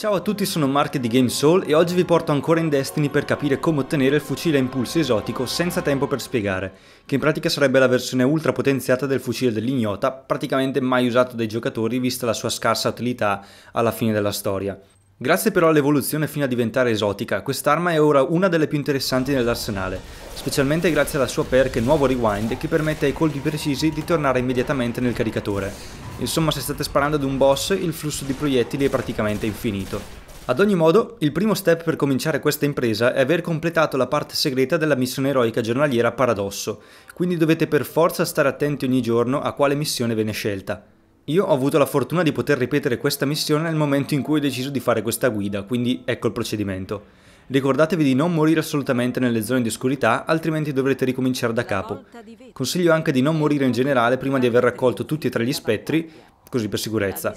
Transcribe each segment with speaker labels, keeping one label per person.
Speaker 1: Ciao a tutti, sono Mark di GameSoul e oggi vi porto ancora in Destiny per capire come ottenere il fucile a impulso esotico senza tempo per spiegare, che in pratica sarebbe la versione ultra potenziata del fucile dell'ignota, praticamente mai usato dai giocatori vista la sua scarsa utilità alla fine della storia. Grazie però all'evoluzione fino a diventare esotica, quest'arma è ora una delle più interessanti nell'arsenale, specialmente grazie alla sua perk Nuovo Rewind che permette ai colpi precisi di tornare immediatamente nel caricatore. Insomma, se state sparando ad un boss, il flusso di proiettili è praticamente infinito. Ad ogni modo, il primo step per cominciare questa impresa è aver completato la parte segreta della missione eroica giornaliera Paradosso, quindi dovete per forza stare attenti ogni giorno a quale missione viene scelta. Io ho avuto la fortuna di poter ripetere questa missione nel momento in cui ho deciso di fare questa guida, quindi ecco il procedimento. Ricordatevi di non morire assolutamente nelle zone di oscurità, altrimenti dovrete ricominciare da capo. Consiglio anche di non morire in generale prima di aver raccolto tutti e tre gli spettri, così per sicurezza.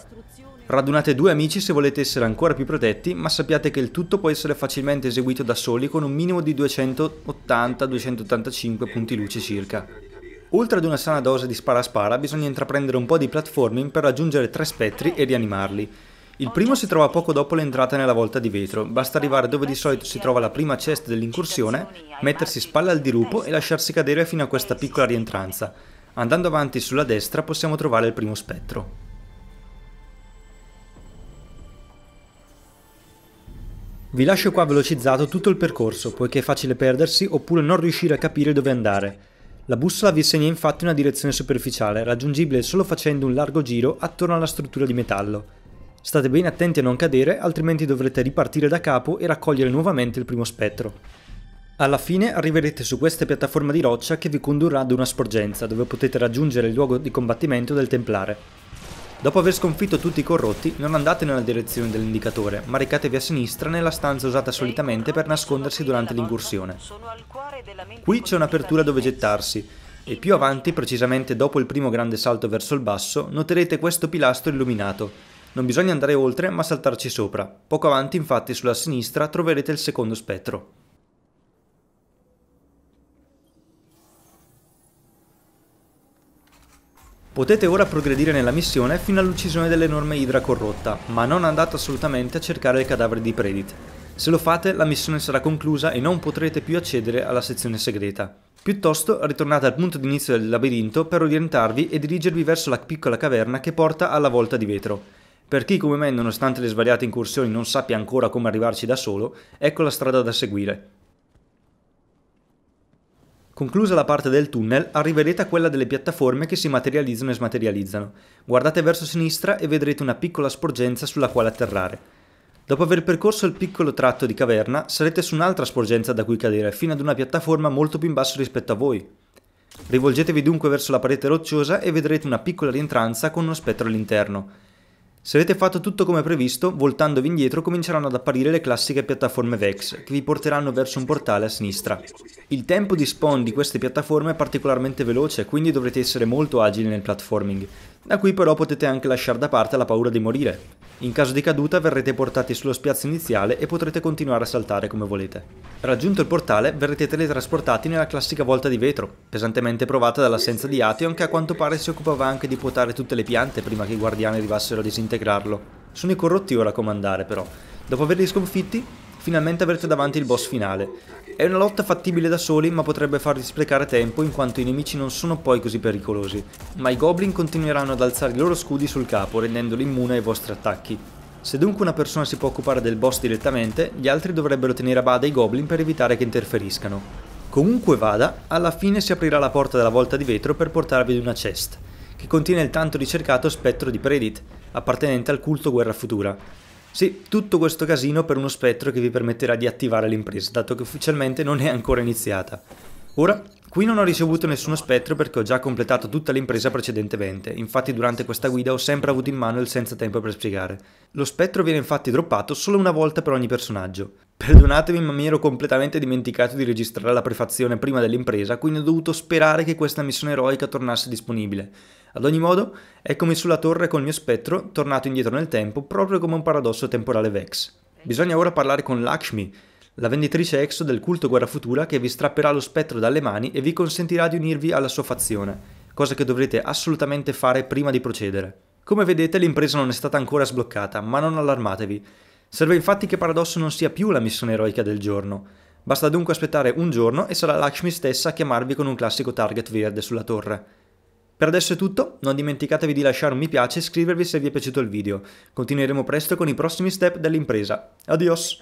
Speaker 1: Radunate due amici se volete essere ancora più protetti, ma sappiate che il tutto può essere facilmente eseguito da soli con un minimo di 280-285 punti luce circa. Oltre ad una sana dose di spara-spara, bisogna intraprendere un po' di platforming per raggiungere tre spettri e rianimarli. Il primo si trova poco dopo l'entrata nella volta di vetro, basta arrivare dove di solito si trova la prima cesta dell'incursione, mettersi spalla al dirupo e lasciarsi cadere fino a questa piccola rientranza. Andando avanti sulla destra possiamo trovare il primo spettro. Vi lascio qua velocizzato tutto il percorso, poiché è facile perdersi oppure non riuscire a capire dove andare. La bussola vi segna infatti una direzione superficiale, raggiungibile solo facendo un largo giro attorno alla struttura di metallo. State bene attenti a non cadere, altrimenti dovrete ripartire da capo e raccogliere nuovamente il primo spettro. Alla fine arriverete su questa piattaforma di roccia che vi condurrà ad una sporgenza, dove potete raggiungere il luogo di combattimento del Templare. Dopo aver sconfitto tutti i corrotti, non andate nella direzione dell'indicatore, ma recatevi a sinistra nella stanza usata solitamente per nascondersi durante l'incursione. Qui c'è un'apertura dove gettarsi, e più avanti, precisamente dopo il primo grande salto verso il basso, noterete questo pilastro illuminato, non bisogna andare oltre ma saltarci sopra. Poco avanti infatti sulla sinistra troverete il secondo spettro. Potete ora progredire nella missione fino all'uccisione dell'enorme idra corrotta, ma non andate assolutamente a cercare il cadavere di Predit. Se lo fate, la missione sarà conclusa e non potrete più accedere alla sezione segreta. Piuttosto, ritornate al punto d'inizio del labirinto per orientarvi e dirigervi verso la piccola caverna che porta alla volta di vetro. Per chi come me, nonostante le svariate incursioni, non sappia ancora come arrivarci da solo, ecco la strada da seguire. Conclusa la parte del tunnel, arriverete a quella delle piattaforme che si materializzano e smaterializzano. Guardate verso sinistra e vedrete una piccola sporgenza sulla quale atterrare. Dopo aver percorso il piccolo tratto di caverna, sarete su un'altra sporgenza da cui cadere, fino ad una piattaforma molto più in basso rispetto a voi. Rivolgetevi dunque verso la parete rocciosa e vedrete una piccola rientranza con uno spettro all'interno. Se avete fatto tutto come previsto, voltandovi indietro cominceranno ad apparire le classiche piattaforme VEX, che vi porteranno verso un portale a sinistra. Il tempo di spawn di queste piattaforme è particolarmente veloce, quindi dovrete essere molto agili nel platforming. Da qui però potete anche lasciare da parte la paura di morire. In caso di caduta verrete portati sullo spiazzo iniziale e potrete continuare a saltare come volete. Raggiunto il portale verrete teletrasportati nella classica volta di vetro, pesantemente provata dall'assenza di Atheon che a quanto pare si occupava anche di potare tutte le piante prima che i guardiani arrivassero a disintegrarlo. Sono i corrotti ora a comandare però. Dopo averli sconfitti, finalmente avrete davanti il boss finale. È una lotta fattibile da soli ma potrebbe farvi sprecare tempo in quanto i nemici non sono poi così pericolosi, ma i goblin continueranno ad alzare i loro scudi sul capo rendendolo immune ai vostri attacchi. Se dunque una persona si può occupare del boss direttamente, gli altri dovrebbero tenere a bada i goblin per evitare che interferiscano. Comunque vada, alla fine si aprirà la porta della volta di vetro per portarvi ad una chest, che contiene il tanto ricercato spettro di Predit, appartenente al culto Guerra Futura, sì, tutto questo casino per uno spettro che vi permetterà di attivare l'impresa, dato che ufficialmente non è ancora iniziata. Ora, qui non ho ricevuto nessuno spettro perché ho già completato tutta l'impresa precedentemente, infatti durante questa guida ho sempre avuto in mano il senza tempo per spiegare. Lo spettro viene infatti droppato solo una volta per ogni personaggio. Perdonatemi ma mi ero completamente dimenticato di registrare la prefazione prima dell'impresa, quindi ho dovuto sperare che questa missione eroica tornasse disponibile. Ad ogni modo, eccomi sulla torre col mio spettro, tornato indietro nel tempo, proprio come un paradosso temporale Vex. Bisogna ora parlare con Lakshmi, la venditrice exo del culto Guerra Futura che vi strapperà lo spettro dalle mani e vi consentirà di unirvi alla sua fazione, cosa che dovrete assolutamente fare prima di procedere. Come vedete l'impresa non è stata ancora sbloccata, ma non allarmatevi. Serve infatti che Paradosso non sia più la missione eroica del giorno. Basta dunque aspettare un giorno e sarà Lakshmi stessa a chiamarvi con un classico target verde sulla torre. Per adesso è tutto, non dimenticatevi di lasciare un mi piace e iscrivervi se vi è piaciuto il video. Continueremo presto con i prossimi step dell'impresa. Adios!